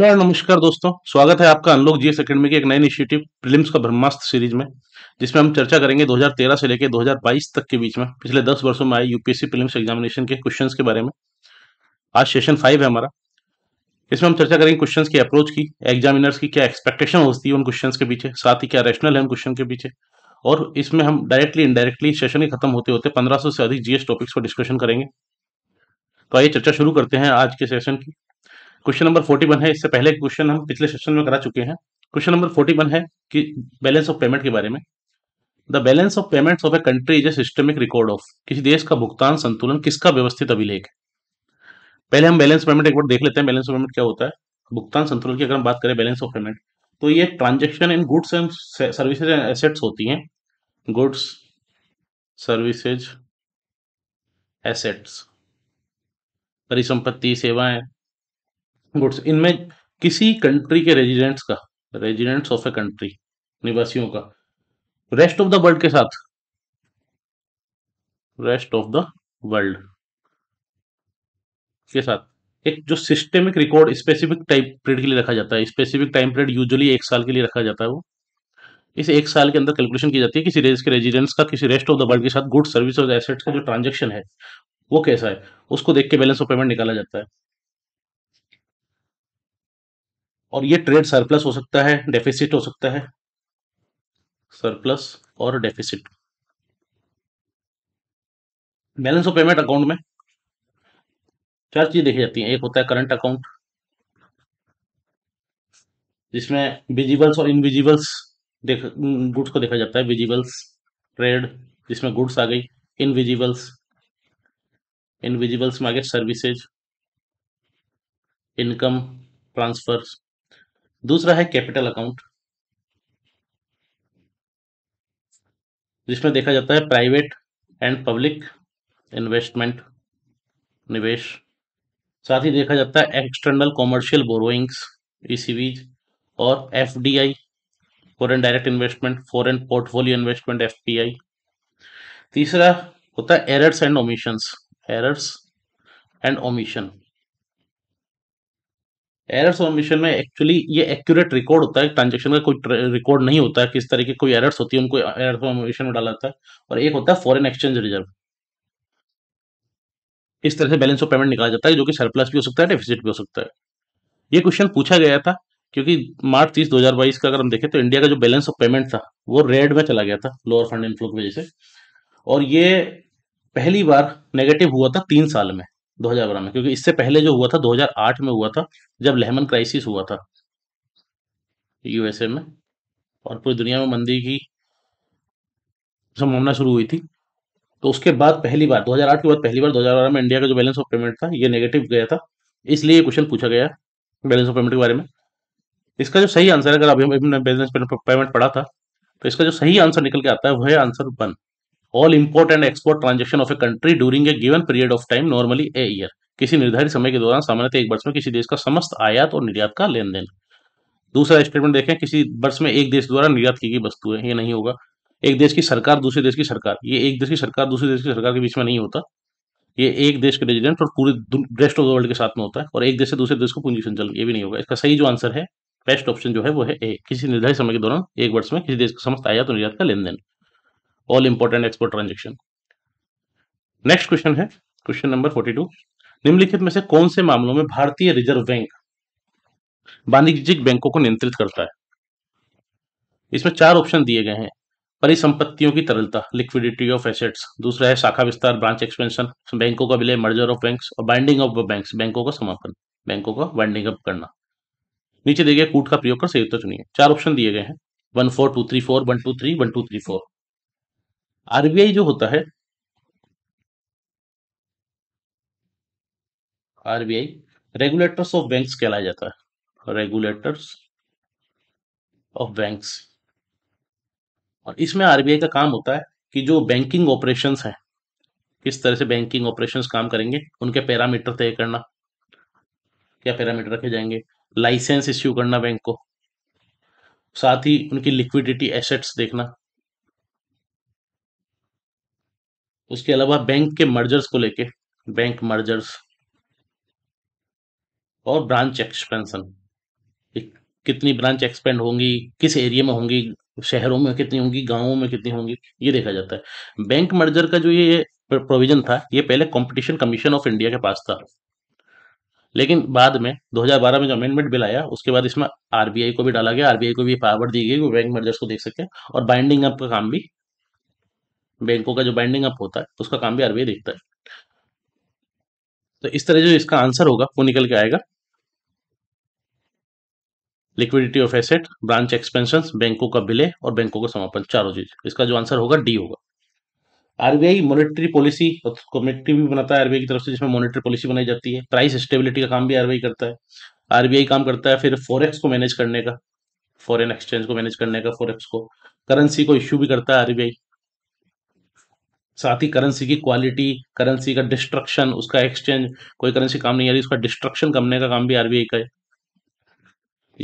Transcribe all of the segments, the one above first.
hello नमस्कार दोस्तों स्वागत है आपका अनलॉक जीएस अकेडमी के एक नए इनिशिएटिव प्रिलिम्स का ब्रह्मास्त्र सीरीज में जिसमें हम चर्चा करेंगे 2013 से लेकर 2022 तक के बीच में पिछले 10 वर्षों में आए यूपीएससी प्रिलिम्स एग्जामिनेशन के क्वेश्चंस के बारे में आज सेशन फाइव है हमारा इसमें हम चर्चा करेंगे क्वेश्चन की अप्रोच की एग्जामिनर्स की क्या एक्सपेक्टेशन होती है उन क्वेश्चन के पीछे साथ ही क्या रेशनल है उन क्वेश्चन के पीछे और इसमें हम डायरेक्टली इनडायरेक्टली सेशन के खत्म होते होते पंद्रह से अधिक जीएस टॉपिक्स पर डिस्कशन करेंगे तो आइए चर्चा शुरू करते हैं आज के सेशन की क्वेश्चन नंबर फोर्टी वन है इससे पहले क्वेश्चन हम पिछले सेशन में करा चुके हैं क्वेश्चन नंबर फोर्टी वन है कि बैलेंस ऑफ पेमेंट के बारे में the balance of payment of a country is a systemic record of किसी देश का भुगतान संतुलन किसका व्यवस्थित अभिलेख पहले हम बैलेंस पेमेंट एक बार देख लेते हैं बैलेंस ऑफ पेमेंट क्या होता है भुगतान संतुलन की अगर हम बात करें बैलेंस ऑफ पेमेंट तो ये transaction in goods and services and assets होती हैं गुड्स सर्विसेज एसेट्स परिसंपत्ति सेवाएं गुड्स इनमें किसी कंट्री के रेजिडेंट्स का रेजिडेंट्स ऑफ ए कंट्री निवासियों का रेस्ट ऑफ द वर्ल्ड के साथ रेस्ट ऑफ द वर्ल्ड के साथ एक जो systemic record specific time period के लिए रखा जाता है स्पेसिफिक टाइम पीरियड यूजुअली एक साल के लिए रखा जाता है वो इस एक साल के अंदर कैलकुलेशन की जाती है किसी रेज के रेजिडेंट्स का किसी रेस्ट ऑफ द वर्ल्ड के साथ गुड सर्विस और एसेट्स का जो ट्रांजेक्शन है वो कैसा है उसको देख के बैलेंस ऑफ पेमेंट निकाला जाता है और ये ट्रेड सरप्लस हो सकता है डेफिसिट हो सकता है सरप्लस और deficit balance of payment account में चार चीज देखी जाती है एक होता है करंट अकाउंट जिसमें विजिबल्स और इनविजिबल्स देख गुड्स को देखा जाता है विजिबल्स ट्रेड जिसमें गुड्स आ गई इनविजिबल्स इनविजिबल्स में आ गए सर्विसेज इनकम ट्रांसफर्स दूसरा है कैपिटल अकाउंट जिसमें देखा जाता है प्राइवेट एंड पब्लिक इन्वेस्टमेंट निवेश साथ ही देखा जाता है एक्सटर्नल कॉमर्शियल बोरोइंग्स ईसीवीज e और FDI foreign direct investment foreign portfolio investment FPI तीसरा होता है errors and omissions errors and omission errors और मिशन में एक्चुअली ये एक्यूरेट रिकॉर्ड होता है ट्रांजेक्शन का कोई रिकॉर्ड नहीं होता है किस तरह की कोई एरर्स होती है उनको एरर्स और मिशन में डाला जाता है और एक होता है फॉरेन एक्सचेंज रिजर्व इस तरह से बैलेंस ऑफ पेमेंट निकाला जाता है जो कि सरप्लस भी हो सकता है डेफिसिट भी हो सकता है ये क्वेश्चन पूछा गया था क्योंकि मार्च तीस बाईस का अगर हम देखें तो इंडिया का जो बैलेंस ऑफ पेमेंट था वो रेड में चला गया था लोअर फंड इनफ्लो की वजह से और ये पहली बार नेगेटिव हुआ था तीन साल में 2012 में क्योंकि इससे पहले जो हुआ था 2008 में हुआ था जब लेहमन क्राइसिस हुआ था यूएसए में और पूरी दुनिया में मंदी की संभावना शुरू हुई थी तो उसके बाद पहली बार 2008 के बाद पहली बार 2012 में इंडिया का जो बैलेंस ऑफ पेमेंट था ये नेगेटिव गया था इसलिए ये क्वेश्चन पूछा गया बैलेंस ऑफ पेमेंट के बारे में इसका जो सही आंसर है अगर अभी हमने बैलेंस पेमेंट पढ़ा था तो इसका जो सही आंसर निकल के आता है वह answer one all import and export transaction of a country during a given period of time normally a year किसी निर्धारित समय के दौरान सामान्यतः एक वर्ष में किसी देश का समस्त आयात और निर्यात का लेन देन दूसरा स्टेटमेंट देखें किसी वर्ष में एक देश द्वारा निर्यात की गई वस्तु है ये नहीं होगा एक देश की सरकार दूसरे देश की सरकार ये एक देश की सरकार दूसरे देश की सरकार के बीच में नहीं होता ये एक देश के रेजिडेंट और पूरे रेस्ट ऑफ द वर्ल्ड के साथ में होता है और एक देश से दूसरे देश को पूंजी संचालन ये भी नहीं होगा इसका सही जो आंसर है बेस्ट ऑप्शन जो है वो है ए किसी निर्धारित समय के दौरान एक वर्ष में किसी देश का समस्त आयात और निर्यात का लेन देन all important export transaction next question है क्वेश्चन नंबर फोर्टी टू निम्नलिखित में से कौन से मामलों में भारतीय रिजर्व बैंक वाणिज्यिक बैंकों को नियंत्रित करता है इसमें चार ऑप्शन दिए गए हैं परिसंपत्तियों की तरलता लिक्विडिटी ऑफ एसेट्स दूसरा है शाखा विस्तार ब्रांच एक्सपेंशन बैंकों का विलय मर्जर ऑफ बैंक्स और बाइंडिंग ऑफ बैंक बैंकों का समापन बैंकों का बाइंडिंग अप करना नीचे दिए गए कूट का प्रयोग कर उत्तर चुनिए चार ऑप्शन दिए गए हैं one four two three four one two three one two three four RBI जो होता है आरबीआई रेगुलेटर्स ऑफ बैंक्स कहलाया जाता है रेगुलेटर्स ऑफ बैंक्स और इसमें आरबीआई का काम होता है कि जो बैंकिंग ऑपरेशंस है किस तरह से बैंकिंग ऑपरेशंस काम करेंगे उनके पैरामीटर तय करना क्या पैरामीटर रखे जाएंगे लाइसेंस इश्यू करना बैंक को साथ ही उनकी लिक्विडिटी एसेट्स देखना उसके अलावा बैंक के मर्जर्स को लेके बैंक मर्जर्स और ब्रांच एक्सपेंशन कितनी ब्रांच एक्सपेंड होंगी किस एरिया में होंगी शहरों में कितनी होंगी गांवों में कितनी होंगी ये देखा जाता है बैंक मर्जर का जो ये प्रोविजन था ये पहले कंपटीशन कमीशन ऑफ इंडिया के पास था लेकिन बाद में 2012 में जो अमेंडमेंट बिल आया उसके बाद इसमें आरबीआई को भी डाला गया आरबीआई को भी पावर दी गई वो बैंक मर्जर्स को देख सके और बाइंडिंग अप का काम भी बैंकों का जो बाइंडिंग अप होता है उसका काम भी आरबीआई देखता है तो इस तरह जो इसका आंसर होगा वो निकल के आएगा liquidity of asset branch expansion बैंकों का विलय और बैंकों का समापन चारों चीज इसका जो आंसर होगा डी होगा आरबीआई मॉनेटरी पॉलिसी और कमेटी भी बनाता है आरबीआई की तरफ से जिसमें मॉनेटरी पॉलिसी बनाई जाती है प्राइस स्टेबिलिटी का काम भी आरबीआई करता है आरबीआई काम करता है फिर फॉरेक्स को मैनेज करने का फॉरेन एक्सचेंज को मैनेज करने का फॉरेक्स को करेंसी को इश्यू भी करता है आरबीआई साथ ही करेंसी की क्वालिटी करेंसी का डिस्ट्रक्शन उसका एक्सचेंज कोई करेंसी काम नहीं आ रही उसका डिस्ट्रक्शन करने का काम भी आरबीआई का है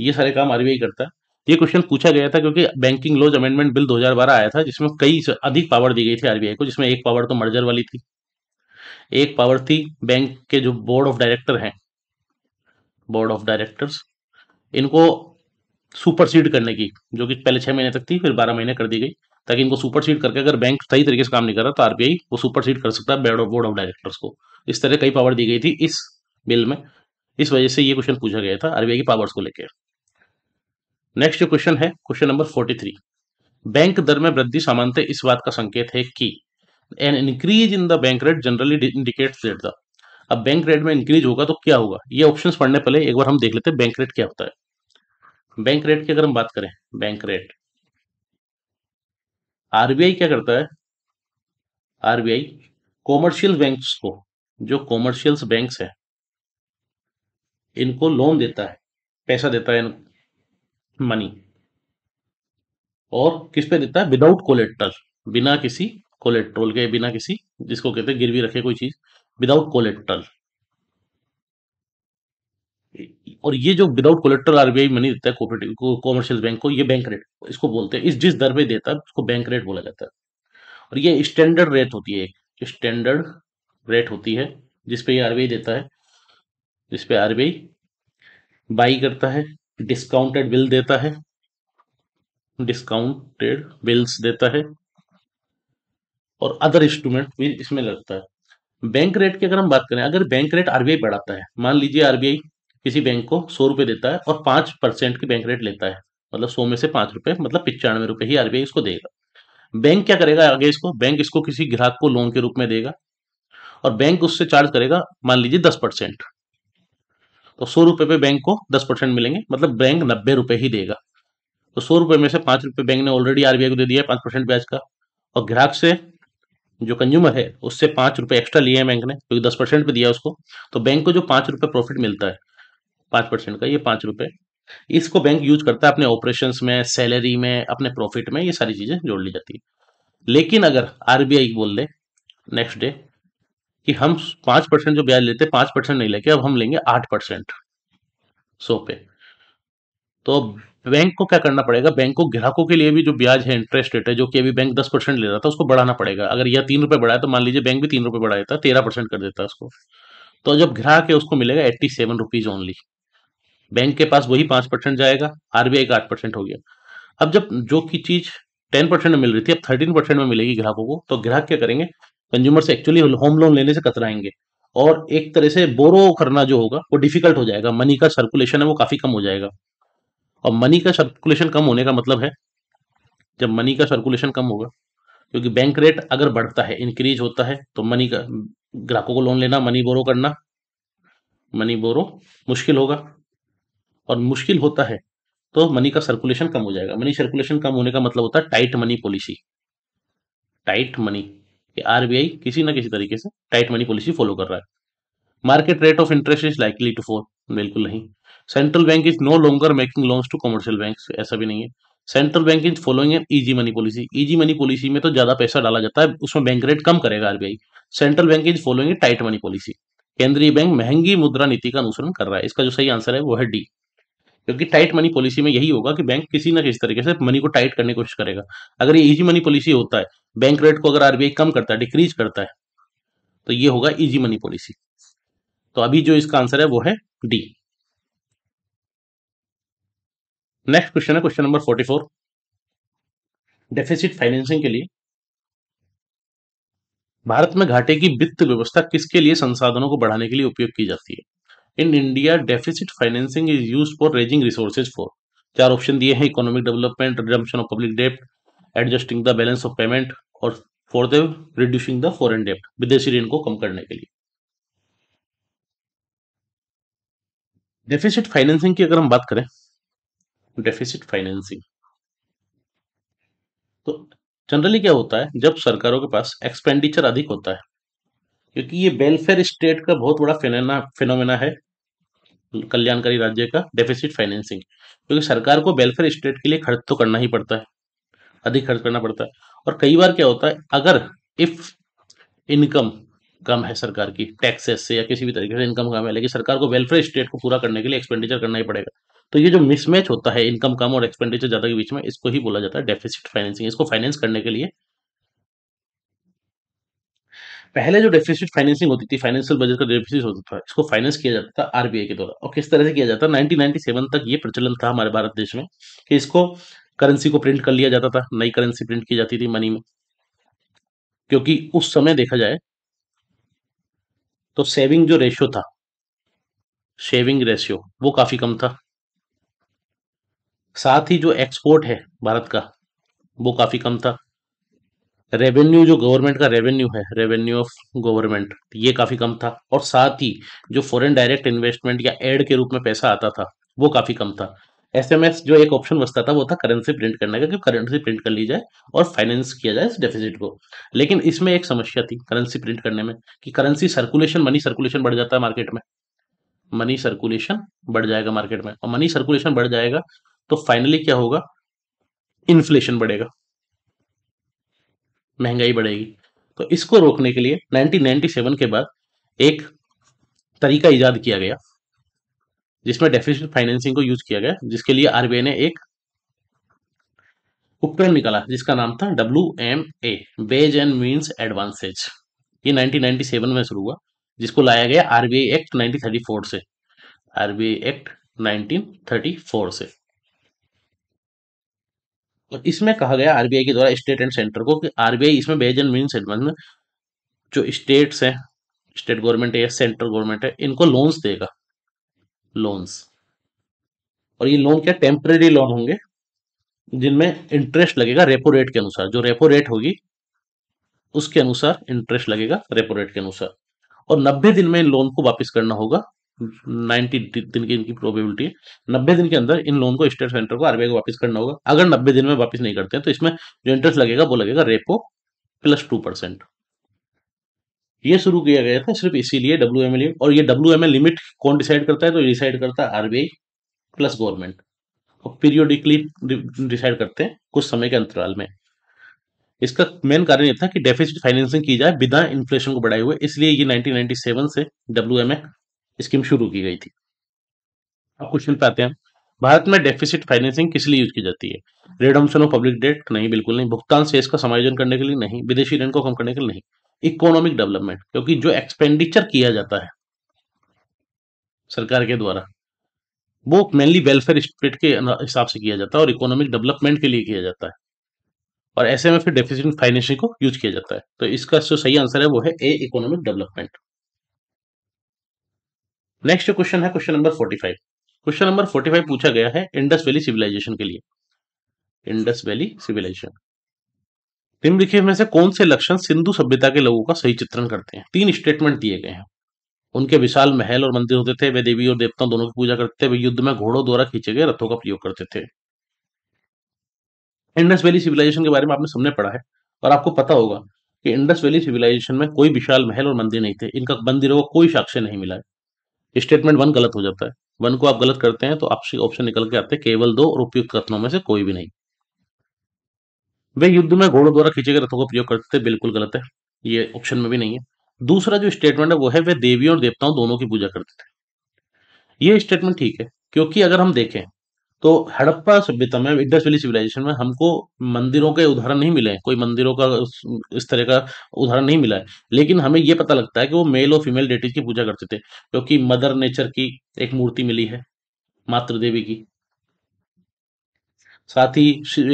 ये सारे काम आरबीआई करता है ये क्वेश्चन पूछा गया था क्योंकि बैंकिंग लॉज अमेंडमेंट बिल 2012 आया था जिसमें कई अधिक पावर दी गई थी आरबीआई को जिसमें एक पावर तो मर्जर वाली थी एक पावर थी बैंक के जो बोर्ड ऑफ डायरेक्टर हैं बोर्ड ऑफ डायरेक्टर्स इनको सुपरसीड करने की जो कि पहले छह महीने तक थी फिर बारह महीने कर दी गई ताकि इनको सुपर सीट करके अगर बैंक सही तरीके से काम नहीं कर रहा तो आरबीआई वो सुपर सीट कर सकता है बोर्ड ऑफ डायरेक्टर्स को इस तरह कई पावर दी गई थी इस बिल में इस वजह से ये क्वेश्चन पूछा गया था आरबीआई की पावर्स को लेकर नेक्स्ट जो क्वेश्चन है क्वेश्चन नंबर फोर्टी बैंक दर में वृद्धि सामान्य इस बात का संकेत है कि an increase in the bank rate generally indicates that the अब बैंक रेट में इंक्रीज होगा तो क्या होगा ये ऑप्शंस पढ़ने पहले एक बार हम देख लेते हैं बैंक रेट क्या होता है बैंक रेट की अगर हम बात करें बैंक रेट आरबीआई क्या करता है आरबीआई कॉमर्शियल बैंक्स को जो कॉमर्शियल बैंक्स है इनको लोन देता है पैसा देता है मनी और किस पे देता है विदाउट कोलेट्रल बिना किसी कोलेट्रोल के बिना किसी जिसको कहते हैं गिरवी रखे कोई चीज विदाउट कोलेट्रल और ये जो विदाउट कोलेक्टर आरबीआई मनी देता है कोऑपरेटिव कॉमर्शियल बैंक को ये बैंक रेट इसको बोलते हैं इस जिस दर पे देता है उसको बैंक रेट बोला जाता है और ये स्टैंडर्ड रेट होती है एक स्टैंडर्ड रेट होती है जिसपे ये आरबीआई देता है जिसपे आरबीआई बाई करता है डिस्काउंटेड बिल देता है डिस्काउंटेड बिल्स देता है और अदर इंस्ट्रूमेंट भी इसमें लगता है बैंक रेट की अगर हम बात करें अगर बैंक रेट आरबीआई बढ़ाता है मान लीजिए आरबीआई किसी बैंक को सौ रुपए देता है और पांच परसेंट की बैंक रेट लेता है मतलब सौ में से पांच रुपए मतलब पिचानवे रुपए ही आरबीआई इसको देगा बैंक क्या करेगा आगे इसको बैंक इसको किसी ग्राहक को लोन के रूप में देगा और बैंक उससे चार्ज करेगा मान लीजिए दस परसेंट तो सौ रुपए पे बैंक को दस परसेंट मिलेंगे मतलब बैंक नब्बे रुपए ही देगा तो सौ रुपए में से पांच रुपए बैंक ने ऑलरेडी आरबीआई को दे दिया है पाँच परसेंट ब्याज का और ग्राहक से जो कंज्यूमर है उससे पांच रुपए एक्स्ट्रा लिए हैं बैंक ने क्योंकि दस परसेंट पे दिया उसको तो बैंक को जो पांच रुपए प्रॉफिट मिलता है पांच परसेंट का ये पांच रुपए इसको बैंक यूज करता है अपने ऑपरेशन में सैलरी में अपने प्रॉफिट में ये सारी चीज़ें जोड़ ली जाती है लेकिन अगर आरबीआई बोल दे नेक्स्ट डे कि हम पांच परसेंट जो ब्याज लेते पांच परसेंट नहीं लेके अब हम लेंगे आठ परसेंट सो पे तो बैंक को क्या करना पड़ेगा बैंक को ग्राहकों के लिए भी जो ब्याज है इंटरेस्ट रेट है जो कि अभी बैंक दस परसेंट ले रहा था उसको बढ़ाना पड़ेगा अगर यह तीन रुपए बढ़ाया तो मान लीजिए बैंक भी तीन रुपए बढ़ा देता तेरह परसेंट कर देता उसको तो जब ग्राहक है उसको मिलेगा eighty seven rupees only bank के पास वही पांच परसेंट जाएगा आरबीआई का आठ परसेंट हो गया अब जब जो की चीज टेन परसेंट में मिल रही थी अब थर्टीन परसेंट में मिलेगी ग्राहकों को तो ग्राहक क्या करेंगे कंज्यूमर से एक्चुअली होम लोन लेने से कतराएंगे और एक तरह से बोरो करना जो होगा वो डिफिकल्ट हो जाएगा मनी का सर्कुलेशन है वो काफी कम हो जाएगा और मनी का सर्कुलेशन कम होने का मतलब है जब मनी का सर्कुलेशन कम होगा क्योंकि बैंक रेट अगर बढ़ता है इंक्रीज होता है तो मनी का ग्राहकों को लोन लेना मनी बोरो करना मनी बोरो मुश्किल होगा और मुश्किल होता है तो मनी का सर्कुलेशन कम हो जाएगा मनी सर्कुलेशन कम होने का मतलब होता है tight money policy tight money RBI किसी ना किसी तरीके से टाइट मनी पॉलिसी फॉलो कर रहा है market rate of interest is likely to fall बिल्कुल नहीं central bank is no longer making loans to commercial bank ऐसा भी नहीं है central bank is following an easy money policy easy money policy में तो ज्यादा पैसा डाला जाता है उसमें बैंक रेट कम करेगा RBI central bank is following tight money policy केंद्रीय बैंक महंगी मुद्रा नीति का अनुसरण कर रहा है इसका जो सही आंसर है वो है डी क्योंकि टाइट मनी पॉलिसी में यही होगा कि बैंक किसी ना किसी तरीके से मनी को टाइट करने की कोशिश करेगा अगर ये इजी मनी पॉलिसी होता है बैंक रेट को अगर आरबीआई कम करता है डिक्रीज करता है तो ये होगा इजी मनी पॉलिसी तो अभी जो इसका आंसर है वो है डी नेक्स्ट क्वेश्चन है question number forty four deficit financing के लिए भारत में घाटे की वित्त व्यवस्था किसके लिए संसाधनों को बढ़ाने के लिए उपयोग की जाती है in India deficit financing is use for raising resources for चार ऑप्शन दिए हैं economic development redemption of public डेप्ट adjusting the balance of payment और for the reducing the foreign डेप्ट विदेशी ऋण को कम करने के लिए डेफिसिट फाइनेंसिंग की अगर हम बात करें डेफिसिट फाइनेंसिंग तो जनरली क्या होता है जब सरकारों के पास एक्सपेंडिचर अधिक होता है क्योंकि ये वेलफेयर स्टेट का बहुत बड़ा फिनोमेना है कल्याणकारी राज्य का डेफिसिट फाइनेंसिंग क्योंकि सरकार को वेलफेयर स्टेट के लिए खर्च तो करना ही पड़ता है अधिक खर्च करना पड़ता है और कई बार क्या होता है अगर इफ इनकम कम है सरकार की टैक्सेस से या किसी भी तरीके से इनकम कम है लेकिन सरकार को वेलफेयर स्टेट को पूरा करने के लिए एक्सपेंडिचर करना ही पड़ेगा तो ये जो मिसमैच होता है इनकम कम और एक्सपेंडिचर ज्यादा के बीच में इसको ही बोला जाता है डेफिसिट फाइनेंसिंग इसको फाइनेंस करने के लिए पहले जो डेफिसिट फाइनेंसिंग होती थी फाइनेंशियल बजट का डेफिसिट होता था इसको फाइनेंस किया जाता था आरबीआई के द्वारा और किस तरह से किया जाता था 1997 तक ये प्रचलन था हमारे भारत देश में कि इसको करेंसी को प्रिंट कर लिया जाता था नई करेंसी प्रिंट की जाती थी मनी में क्योंकि उस समय देखा जाए तो सेविंग जो रेशियो था सेविंग रेशियो वो काफी कम था साथ ही जो एक्सपोर्ट है भारत का वो काफी कम था रेवेन्यू जो गवर्नमेंट का रेवेन्यू है रेवेन्यू ऑफ गवर्नमेंट ये काफी कम था और साथ ही जो फॉरेन डायरेक्ट इन्वेस्टमेंट या एड के रूप में पैसा आता था वो काफी कम था एसएमएस जो एक ऑप्शन बचता था वो था करेंसी प्रिंट करने का कि करेंसी प्रिंट कर ली जाए और फाइनेंस किया जाए इस डेफिसिट को लेकिन इसमें एक समस्या थी करेंसी प्रिंट करने में कि करेंसी सर्कुलेशन मनी सर्कुलेशन बढ़ जाता है मार्केट में मनी सर्कुलेशन बढ़ जाएगा मार्केट में और मनी सर्कुलेशन बढ़ जाएगा तो फाइनली क्या होगा इन्फ्लेशन बढ़ेगा महंगाई बढ़ेगी तो इसको रोकने के लिए 1997 के बाद एक तरीका ईजाद किया गया जिसमें डेफिसिट फाइनेंसिंग को यूज किया गया जिसके लिए आरबीआई ने एक उपकरण निकाला जिसका नाम था W M A ways and means advances ये 1997 में शुरू हुआ जिसको लाया गया आरबीआई एक्ट 1934 से आरबीआई एक्ट 1934 से इसमें कहा गया आरबीआई के द्वारा स्टेट एंड सेंटर को कि आरबीआई इसमें बेजन मीन सेटमेंट में जो स्टेट्स हैं स्टेट गवर्नमेंट है या सेंट्रल गवर्नमेंट है इनको लोन्स देगा लोन्स और ये लोन क्या टेम्परेरी लोन होंगे जिनमें इंटरेस्ट लगेगा रेपो रेट के अनुसार जो रेपो रेट होगी उसके अनुसार इंटरेस्ट लगेगा रेपो रेट के अनुसार और नब्बे दिन में इन लोन को वापस करना होगा नाइन्टी दिन की इनकी प्रोबेबिलिटी है नब्बे दिन के अंदर इन लोन को स्टेट सेंटर को आरबीआई को वापस करना होगा अगर नब्बे दिन में वापस नहीं करते हैं तो इसमें जो इंटरेस्ट लगेगा वो लगेगा रेपो प्लस टू परसेंट ये शुरू किया गया था सिर्फ इसीलिए डब्ल्यू एम एल और ये डब्ल्यू एम लिमिट कौन डिसाइड करता है तो डिसाइड करता है आरबीआई प्लस गवर्नमेंट और पीरियोडिकली डिसाइड करते हैं कुछ समय के अंतराल में इसका मेन कारण यह था कि डेफिसिट फाइनेंसिंग की जाए बिना इन्फ्लेशन को बढ़ाए हुए इसलिए ये 1997 से डब्ल्यू स्कीम शुरू की गई थी अब क्वेश्चन पे आते हैं भारत में डेफिसिट फाइनेंसिंग किस लिए यूज की जाती है रिडम्शन ऑफ पब्लिक डेट नहीं बिल्कुल नहीं भुगतान से का समायोजन करने के लिए नहीं विदेशी ऋण को कम करने के लिए नहीं इकोनॉमिक डेवलपमेंट क्योंकि जो एक्सपेंडिचर किया जाता है सरकार के द्वारा वो मेनली वेलफेयर स्टेट के हिसाब से किया जाता है और इकोनॉमिक डेवलपमेंट के लिए किया जाता है और ऐसे में फिर डेफिसिट फाइनेंसिंग को यूज किया जाता है तो इसका जो सही आंसर है वो है A economic development next question है question number forty five question number forty five पूछा गया है इंडस वैली सिविलाइजेशन के लिए इंडस वैली सिविलाइजेशन निम्नलिखित में से कौन से लक्षण सिंधु सभ्यता के लोगों का सही चित्रण करते हैं तीन स्टेटमेंट दिए गए हैं उनके विशाल महल और मंदिर होते थे वे देवी और देवताओं दोनों की पूजा करते थे वे युद्ध में घोड़ों द्वारा खींचे गए रथों का प्रयोग करते थे इंडस वैली सिविलाइजेशन के बारे में आपने सबने पढ़ा है और आपको पता होगा कि इंडस वैली सिविलाइजेशन में कोई विशाल महल और मंदिर नहीं थे इनका मंदिरों का कोई साक्ष्य नहीं मिला है स्टेटमेंट वन गलत हो जाता है वन को आप गलत करते हैं तो आपसे ऑप्शन निकल के आते हैं केवल दो और उपयुक्त कथनों में से कोई भी नहीं वे युद्ध में घोड़ों द्वारा खींचे गए रथों का प्रयोग करते थे बिल्कुल गलत है ये ऑप्शन में भी नहीं है दूसरा जो स्टेटमेंट है वो है वे देवियों और देवताओं दोनों की पूजा करते थे ये स्टेटमेंट ठीक है क्योंकि अगर हम देखें तो हड़प्पा सभ्यता में इंडस वैली सिविलाइजेशन में हमको मंदिरों के उदाहरण नहीं मिले कोई मंदिरों का इस तरह का उदाहरण नहीं मिला है लेकिन हमें यह पता लगता है कि वो मेल और फीमेल डेटीज की पूजा करते थे क्योंकि मदर नेचर की एक मूर्ति मिली है मातृदेवी की साथ ही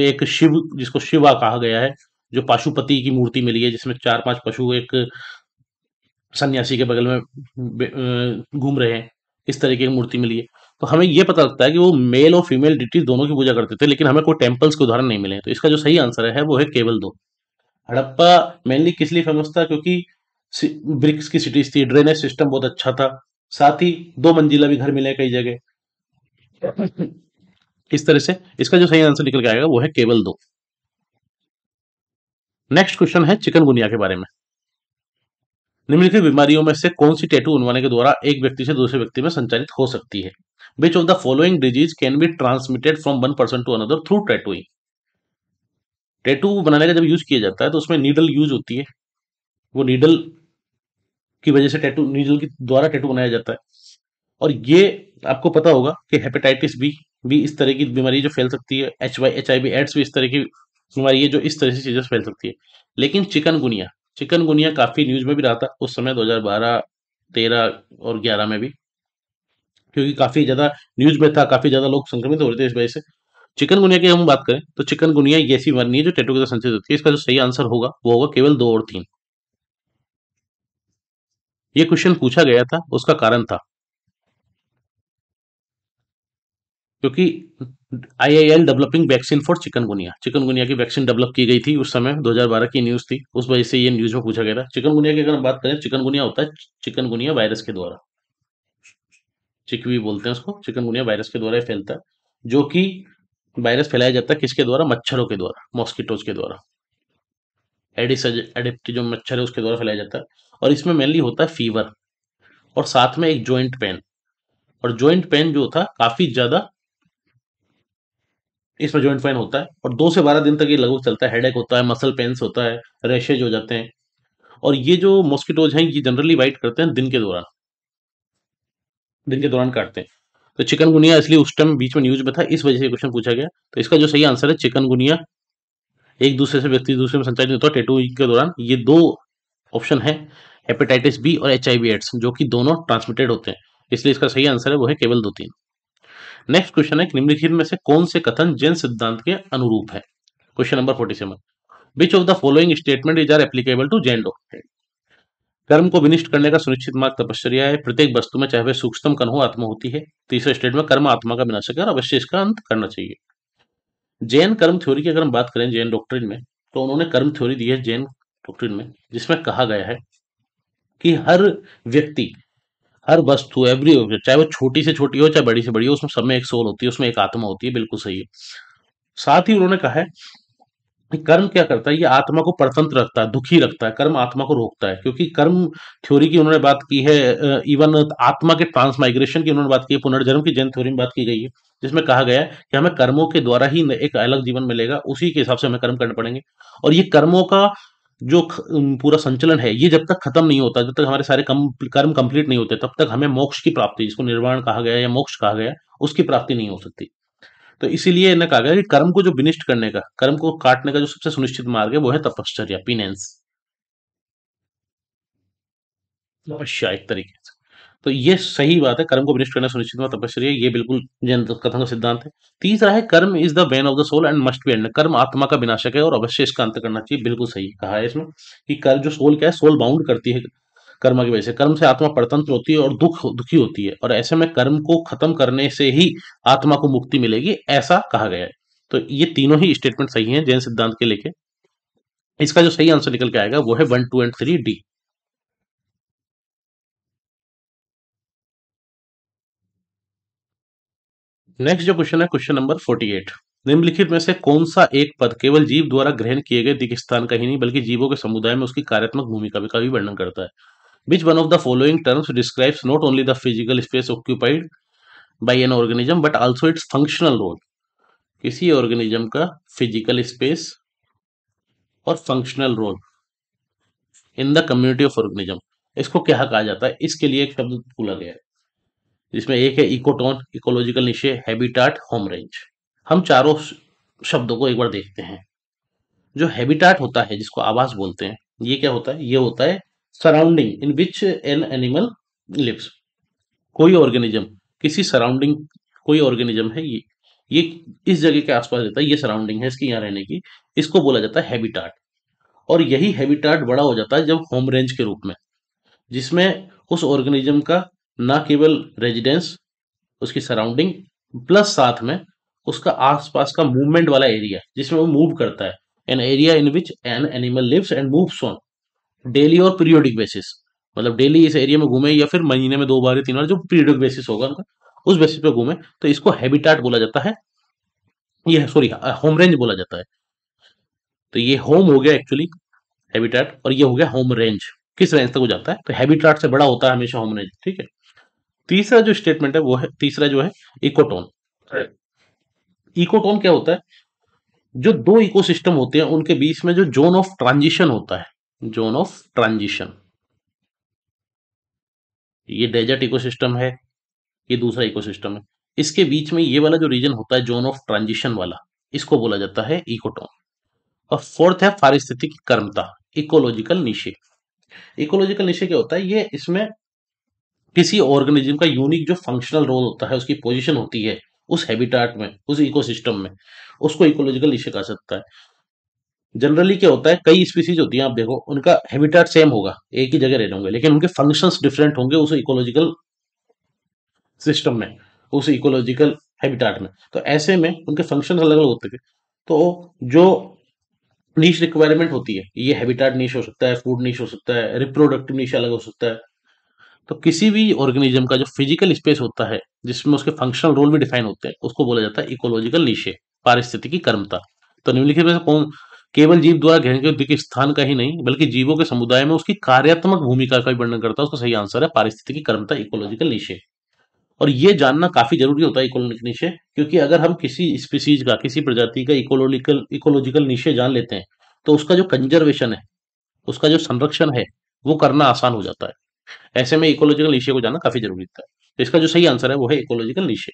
एक शिव जिसको शिवा कहा गया है जो पाशुपति की मूर्ति मिली है जिसमें चार पांच पशु एक सन्यासी के बगल में घूम रहे हैं इस तरह की मूर्ति मिली है तो हमें यह पता लगता है कि वो मेल और फीमेल डिटीज दोनों की पूजा करते थे लेकिन हमें कोई टेम्पल्स के उदाहरण नहीं मिले तो इसका जो सही आंसर है वो है केवल दो हड़प्पा मेनली किस लिए फेमस था क्योंकि ब्रिक्स की सिटीज थी ड्रेनेज सिस्टम बहुत अच्छा था साथ ही दो मंजिला भी घर मिले कई जगह इस तरह से इसका जो सही आंसर निकल के आएगा वो है केवल दो नेक्स्ट क्वेश्चन है चिकनगुनिया के बारे में निम्नलिखित बीमारियों में से कौन सी टैटू उन्वाने के द्वारा एक व्यक्ति से दूसरे व्यक्ति में संचालित हो सकती है which of the following disease can be transmitted from one person to another through tattooing tattoo बनाने का जब यूज किया जाता है तो उसमें नीडल यूज होती है वो नीडल की वजह से टैटू नीडल के द्वारा टैटू बनाया जाता है और ये आपको पता होगा कि हेपेटाइटिस बी भी इस तरह की बीमारी जो फैल सकती है H Y H I B AIDS भी इस तरह की बीमारी है जो इस तरह से चीजें फैल सकती है लेकिन चिकनगुनिया चिकनगुनिया काफ़ी न्यूज में भी रहा था उस समय 2012 13 और 11 में भी क्योंकि काफ़ी ज़्यादा न्यूज में था काफ़ी ज़्यादा लोग संक्रमित हो रहे थे इस वजह से चिकनगुनिया की हम बात करें तो चिकनगुनिया ये ऐसी बीमारी है जो टेटू के साथ संचित होती है इसका जो सही आंसर होगा वो होगा केवल दो और तीन ये क्वेश्चन पूछा गया था उसका कारण था क्योंकि IIL developing vaccine for chikungunya chikungunya की वैक्सीन डेवलप की गई थी उस समय 2012 की न्यूज थी उस वजह से ये न्यूज में पूछा गया था चिकनगुनिया की अगर हम बात करें चिकनगुनिया होता है चिकनगुनिया वायरस के द्वारा चिकवी बोलते हैं उसको चिकनगुनिया वायरस के द्वारा फैलता है जो कि वायरस फैलाया जाता है किसके द्वारा मच्छरों के द्वारा मॉस्किटोज के द्वारा एडिस एडिप्ट जो मच्छर है उसके द्वारा फैलाया जाता है और इसमें मेनली होता है फीवर और साथ में एक जॉइंट पेन और जॉइंट पेन जो था काफ़ी ज़्यादा इसमें ज्वाइंट पेन होता है और दो से बारह दिन तक ये लगभग चलता है हेड होता है मसल पेन्स होता है रैशेज हो जाते हैं और ये जो मॉस्किटोज हैं ये जनरली वाइट करते हैं दिन के दौरान दिन के दौरान काटते हैं तो चिकन गुनिया इसलिए उस टाइम बीच में न्यूज में था इस वजह से क्वेश्चन पूछा गया तो इसका जो सही आंसर है चिकन गुनिया एक दूसरे से व्यक्ति दूसरे में संचालित होता है टेटूइंग के दौरान ये दो ऑप्शन है हेपेटाइटिस बी और एच एड्स जो कि दोनों ट्रांसमिटेड होते हैं इसलिए इसका सही आंसर है वो है केवल दो तीन नेक्स्ट क्वेश्चन है निम्नलिखित में से कौन से कथन जैन सिद्धांत के अनुरूप है question number forty seven which of the following statement is are applicable to Jain doctrine कर्म को विनिष्ट करने का सुनिश्चित मार्ग तपश्चर्या है प्रत्येक वस्तु में चाहे वह सूक्ष्म कन हो आत्मा होती है तीसरे स्टेट में कर्म आत्मा का विनाशक है और अवश्य इसका अंत करना चाहिए जैन कर्म थ्योरी की अगर हम बात करें जैन डॉक्ट्रिन में तो उन्होंने कर्म थ्योरी दी है जैन डॉक्ट्रिन में जिसमें कहा गया है कि हर व्यक्ति हर वस्तु एवरी ऑब्जेक्ट चाहे वो छोटी से छोटी हो चाहे बड़ी से बड़ी हो उसमें सब में एक सोल होती है उसमें एक आत्मा होती है बिल्कुल सही है साथ ही उन्होंने कहा है कि कर्म क्या करता है ये आत्मा को परतंत्र रखता है दुखी रखता है कर्म आत्मा को रोकता है क्योंकि कर्म थ्योरी की उन्होंने बात की है इवन आत्मा के ट्रांस माइग्रेशन की उन्होंने बात की है पुनर्जन्म की जैन थ्योरी में बात की गई है जिसमें कहा गया है कि हमें कर्मों के द्वारा ही एक अलग जीवन मिलेगा उसी के हिसाब से हमें कर्म करने पड़ेंगे और ये कर्मों का जो पूरा संचलन है ये जब तक खत्म नहीं होता जब तक हमारे सारे कम, कर्म कंप्लीट नहीं होते तब तक हमें मोक्ष की प्राप्ति जिसको निर्वाण कहा गया या मोक्ष कहा गया उसकी प्राप्ति नहीं हो सकती तो इसीलिए इन्हें कहा गया कि कर्म को जो विनिष्ट करने का कर्म को काटने का जो सबसे सुनिश्चित मार्ग है वो है तपश्चर्या पीनेंस तपस्या एक तरीके से तो ये सही बात है कर्म को विनिष्ठ करना सुनिश्चित हुआ तपस्या ये बिल्कुल जैन कथन का सिद्धांत है तीसरा है karma is the bane of the soul and must be end कर्म आत्मा का विनाशक है और अवश्य इसका अंत करना चाहिए बिल्कुल सही कहा है इसमें कि कर्म जो सोल क्या है सोल बाउंड करती है कर्म की वजह से कर्म से आत्मा परतंत्र होती है और दुख दुखी होती है और ऐसे में कर्म को खत्म करने से ही आत्मा को मुक्ति मिलेगी ऐसा कहा गया है तो ये तीनों ही स्टेटमेंट सही है जैन सिद्धांत के लेके इसका जो सही आंसर निकल के आएगा वो है one two and three D next जो क्वेश्चन है क्वेश्चन नंबर फोर्टी एट निम्नलिखित में से कौन सा एक पद केवल जीव द्वारा ग्रहण किए गए दिख स्थान का ही नहीं बल्कि जीवों के समुदाय में उसकी कार्यात्मक भूमिका का भी वर्णन करता है which one of the following terms describes not only the physical space occupied by an organism but also its functional role किसी ऑर्गेनिज्म का फिजिकल स्पेस और functional role in the community of organism इसको क्या कहा जाता है इसके लिए एक शब्द बोला गया है जिसमें एक है ecotone ecological niche habitat home range हम चारों शब्दों को एक बार देखते हैं जो हैबिटाट होता है जिसको आवास बोलते हैं ये क्या होता है ये होता है surrounding in which an animal lives कोई ऑर्गेनिज्म किसी सराउंडिंग कोई ऑर्गेनिज्म है ये ये इस जगह के आसपास रहता है ये सराउंडिंग है इसकी यहाँ रहने की इसको बोला जाता है हैबिटाट और यही हैबिटाट बड़ा हो जाता है जब होम रेंज के रूप में जिसमें उस ऑर्गेनिज्म का ना केवल रेजिडेंस उसकी सराउंडिंग प्लस साथ में उसका आसपास का मूवमेंट वाला एरिया जिसमें वो मूव करता है an area in which an animal lives and moves on daily और पीरियोडिक बेसिस मतलब डेली इस एरिया में घूमे या फिर महीने में दो बार या तीन बार जो पीरियोडिक बेसिस होगा उनका उस बेसिस पे घूमे तो इसको हैबिटाट बोला जाता है ये सॉरी होम रेंज बोला जाता है तो ये होम हो गया एक्चुअली हैबिटाट और ये हो गया होम रेंज किस रेंज तक हो जाता है तो हैबिटाट से बड़ा होता है हमेशा होम रेंज ठीक है तीसरा जो स्टेटमेंट है वो है तीसरा जो है इकोटोन इकोटोन क्या होता है जो दो इकोसिस्टम होते हैं उनके बीच में जो जोन ऑफ ट्रांजिशन होता है जोन ऑफ ट्रांजिशन ये डेजर्ट इकोसिस्टम है ये दूसरा इकोसिस्टम है इसके बीच में ये वाला जो रीजन होता है जोन ऑफ ट्रांजिशन वाला इसको बोला जाता है इकोटोन और फोर्थ है पारिस्थितिक कर्मता इकोलॉजिकल निशे इकोलॉजिकल निशे क्या होता है ये इसमें किसी ऑर्गेनिज्म का यूनिक जो फंक्शनल रोल होता है उसकी पोजीशन होती है उस हैबिटाट में उस इकोसिस्टम में उसको इकोलॉजिकल इशू कहा सकता है जनरली क्या होता है कई स्पीसीज होती हैं आप देखो उनका हैबिटाट सेम होगा एक ही जगह रहने होंगे लेकिन उनके फंक्शंस डिफरेंट होंगे उस इकोलॉजिकल सिस्टम में उस इकोलॉजिकल हैबिटाट में तो ऐसे में उनके फंक्शन अलग अलग होते थे तो जो नीच रिक्वायरमेंट होती है ये हैबिटाट नीच हो सकता है फूड नीच हो सकता है रिप्रोडक्टिव नीच अलग हो सकता है तो किसी भी ऑर्गेनिज्म का जो फिजिकल स्पेस होता है जिसमें उसके फंक्शनल रोल भी डिफाइन होते हैं उसको बोला जाता है इकोलॉजिकल पारिस्थिति पारिस्थितिकी कर्मता तो निम्नलिखित में से कौन केवल जीव द्वारा ग्रहण के स्थान का ही नहीं बल्कि जीवों के समुदाय में उसकी कार्यात्मक भूमिका का भी वर्णन करता है उसका सही आंसर है पारिस्थितिकी कर्मता इकोलॉजिकल निशे और ये जानना काफी जरूरी होता है इकोलॉजिकल निशे क्योंकि अगर हम किसी स्पीसीज का किसी प्रजाति का इकोलॉजिकल इकोलॉजिकल निशे जान लेते हैं तो उसका जो कंजर्वेशन है उसका जो संरक्षण है वो करना आसान हो जाता है ऐसे में इकोलॉजिकल इशे को जाना काफी जरूरी था तो इसका जो सही आंसर है वो है ecological niche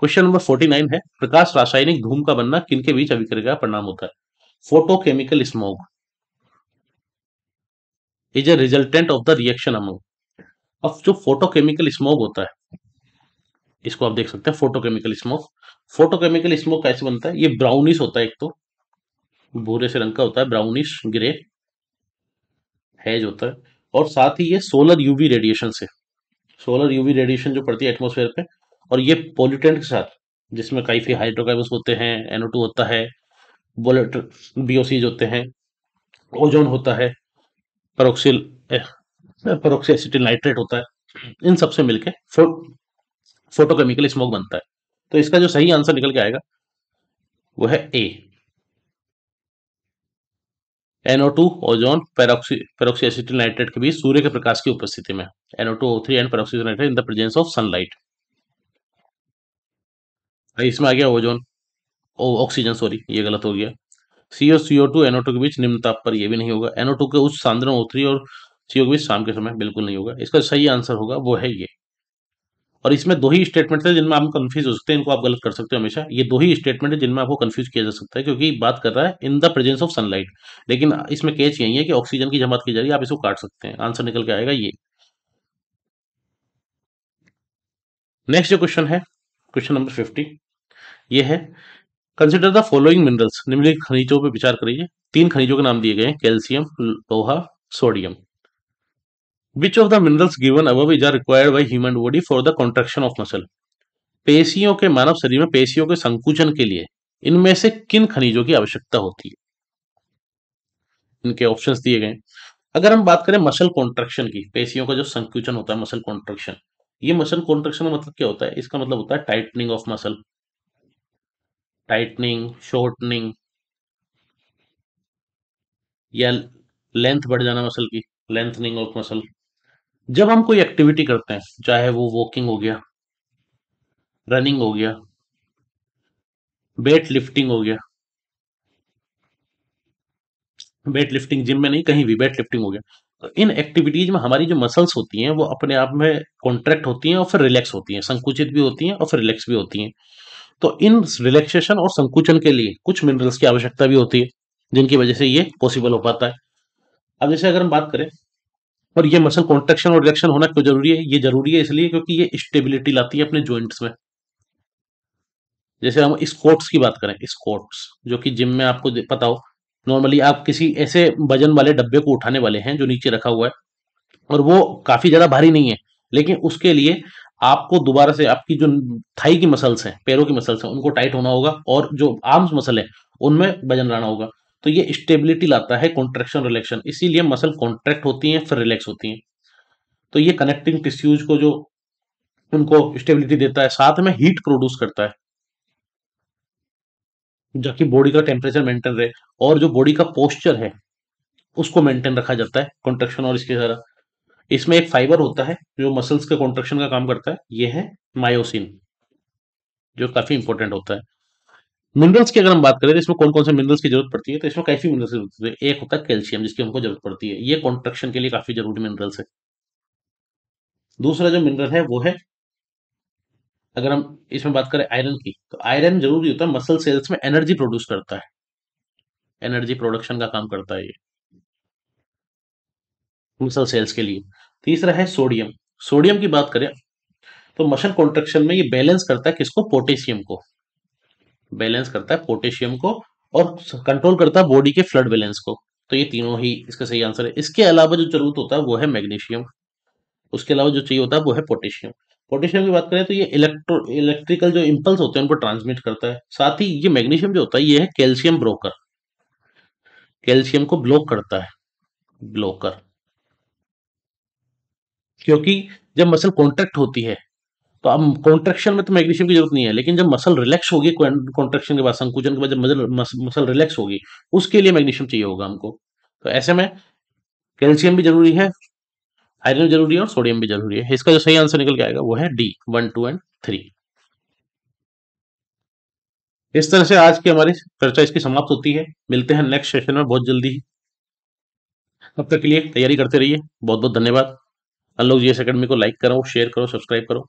question number forty nine है प्रकाश रासायनिक धूम का बनना किनके बीच अभिक्रिया का परिणाम होता है photochemical smoke is a resultant of the reaction among अब जो फोटोकेमिकल स्मोक होता है इसको आप देख सकते हैं फोटोकेमिकल स्मोक फोटोकेमिकल स्मोक कैसे बनता है ये ब्राउनिश होता है एक तो भूरे से रंग का होता है ब्राउनिश ग्रे हैज होता है और साथ ही ये सोलर यूवी रेडिएशन से सोलर यूवी रेडिएशन जो पड़ती है एटमोसफेयर पे और ये पोल्यूटेंट के साथ जिसमें काफ़ी हाइड्रोकार्बन होते हैं एनओ टू होता है बोलेट बीओसीज होते हैं ओजोन होता है परोक्सिल परोक्सीसिटिल नाइट्रेट होता है इन सब से मिलके फो, फोटोकेमिकल स्मोक बनता है तो इसका जो सही आंसर निकल के आएगा वो है A two ozone peroxy peroxy nitrate के बीच सूर्य के प्रकाश की उपस्थिति में three and peroxy nitrate in the presence of sunlight इसमें आ गया ओजोन ऑक्सीजन सॉरी ये गलत हो गया सी और सीओ टू एनओ टू के बीच निम्न ताप पर यह भी नहीं होगा एनओ टू के उच्च सांद्रण थ्री और सीओ के बीच शाम के समय बिल्कुल नहीं होगा इसका सही आंसर होगा वो है ये और इसमें दो ही स्टेटमेंट है जिनमें आप कंफ्यूज हो सकते हैं इनको आप गलत कर सकते हो हमेशा ये दो ही स्टेटमेंट है जिनमें आपको कंफ्यूज किया जा सकता है क्योंकि बात कर रहा है in the presence of sunlight लेकिन इसमें कैच यही है कि ऑक्सीजन की जमात की जा रही है आप इसको काट सकते हैं आंसर निकल के आएगा ये नेक्स्ट जो क्वेश्चन है क्वेश्चन नंबर फिफ्टी ये है कंसिडर द फॉलोइंग मिनरल्स निम्नलिखित खनिजों पर विचार करिए तीन खनिजों के नाम दिए गए कैल्शियम लोहा sodium which of the minerals given above is are required by human body for the contraction of muscle पेशियों के मानव शरीर में पेशियों के संकुचन के लिए इनमें से किन खनिजों की आवश्यकता होती है इनके ऑप्शन दिए गए अगर हम बात करें मसल कॉन्ट्रेक्शन की पेशियों का जो संकुचन होता है मसल कॉन्ट्रेक्शन ये मसल कॉन्ट्रेक्शन का मतलब क्या होता है इसका मतलब होता है tightening of muscle tightening shortening या लेंथ बढ़ जाना मसल की लेंथनिंग ऑफ मसल जब हम कोई एक्टिविटी करते हैं चाहे वो वॉकिंग हो गया रनिंग हो गया वेट लिफ्टिंग हो गया वेट लिफ्टिंग जिम में नहीं कहीं भी वेट लिफ्टिंग हो गया तो इन एक्टिविटीज में हमारी जो मसल्स होती हैं वो अपने आप में कॉन्ट्रैक्ट होती हैं और फिर रिलैक्स होती हैं संकुचित भी होती हैं और फिर रिलैक्स भी होती हैं तो इन रिलैक्सेशन और संकुचन के लिए कुछ मिनरल्स की आवश्यकता भी होती है जिनकी वजह से ये पॉसिबल हो पाता है अब जैसे अगर हम बात करें और ये मसल कॉन्ट्रेक्शन और रिएक्शन होना क्यों जरूरी है ये जरूरी है इसलिए क्योंकि ये स्टेबिलिटी लाती है अपने ज्वाइंट्स में जैसे हम स्कोट्स की बात करें स्कोट्स जो कि जिम में आपको पता हो नॉर्मली आप किसी ऐसे वजन वाले डब्बे को उठाने वाले हैं जो नीचे रखा हुआ है और वो काफी ज्यादा भारी नहीं है लेकिन उसके लिए आपको दोबारा से आपकी जो थाई की मसल्स हैं पैरों की मसल्स हैं उनको टाइट होना होगा और जो आर्म्स मसल है उनमें वजन लाना होगा तो ये स्टेबिलिटी लाता है कॉन्ट्रेक्शन रिलेक्शन इसीलिए मसल कॉन्ट्रैक्ट होती हैं फिर रिलैक्स होती हैं तो ये कनेक्टिंग टिश्यूज को जो उनको स्टेबिलिटी देता है साथ में हीट प्रोड्यूस करता है जबकि बॉडी का टेम्परेचर मेंटेन रहे और जो बॉडी का पोस्चर है उसको मेंटेन रखा जाता है कॉन्ट्रेक्शन और इसके सारा इसमें एक फाइबर होता है जो मसल्स के कॉन्ट्रेक्शन का काम करता है ये है मायोसिन जो काफी इंपॉर्टेंट होता है मिनरल्स की अगर हम बात करें तो इसमें कौन कौन से मिनरल्स की जरूरत पड़ती है तो इसमें काफी मिनरल्स की जरूरत है एक होता है कैल्शियम जिसकी हमको जरूरत पड़ती है ये कॉन्ट्रक्शन के लिए काफी जरूरी मिनरल्स है दूसरा जो मिनरल है वो है अगर हम इसमें बात करें आयरन की तो आयरन जरूरी होता है मसल सेल्स में एनर्जी प्रोड्यूस करता है एनर्जी प्रोडक्शन का काम करता है ये मसल सेल्स के लिए तीसरा है सोडियम सोडियम की बात करें तो मसल कॉन्ट्रेक्शन में ये बैलेंस करता है किसको पोटेशियम को बैलेंस करता है पोटेशियम को और कंट्रोल करता है बॉडी के फ्लड बैलेंस को तो ये तीनों ही इसका सही आंसर है इसके अलावा जो जरूरत होता है वो है मैग्नीशियम उसके अलावा जो चाहिए होता है वो है पोटेशियम पोटेशियम की बात करें तो ये इलेक्ट्रो इलेक्ट्रिकल जो इम्पल्स होते हैं उनको ट्रांसमिट करता है साथ ही ये मैग्नीशियम जो होता है ये है कैल्शियम ब्रोकर कैल्शियम को ब्लॉक करता है ब्लॉकर क्योंकि जब मसल कॉन्ट्रैक्ट होती है तो अब कॉन्ट्रेक्शन में तो मैग्नीशियम की जरूरत नहीं है लेकिन जब मसल रिलैक्स होगी कॉन्ट्रेक्शन के बाद संकुचन के बाद जब मसल रिलैक्स होगी उसके लिए मैग्नीशियम चाहिए होगा हमको तो ऐसे में कैल्शियम भी जरूरी है आयरन जरूरी है और सोडियम भी जरूरी है इसका जो सही आंसर निकल के आएगा वो है D one two and three इस तरह से आज की हमारी चर्चा इसकी समाप्त होती है मिलते हैं नेक्स्ट सेशन में बहुत जल्दी ही तब तक के लिए तैयारी करते रहिए बहुत बहुत धन्यवाद अनलोक जी एस अकेडमी को लाइक करो शेयर करो सब्सक्राइब करो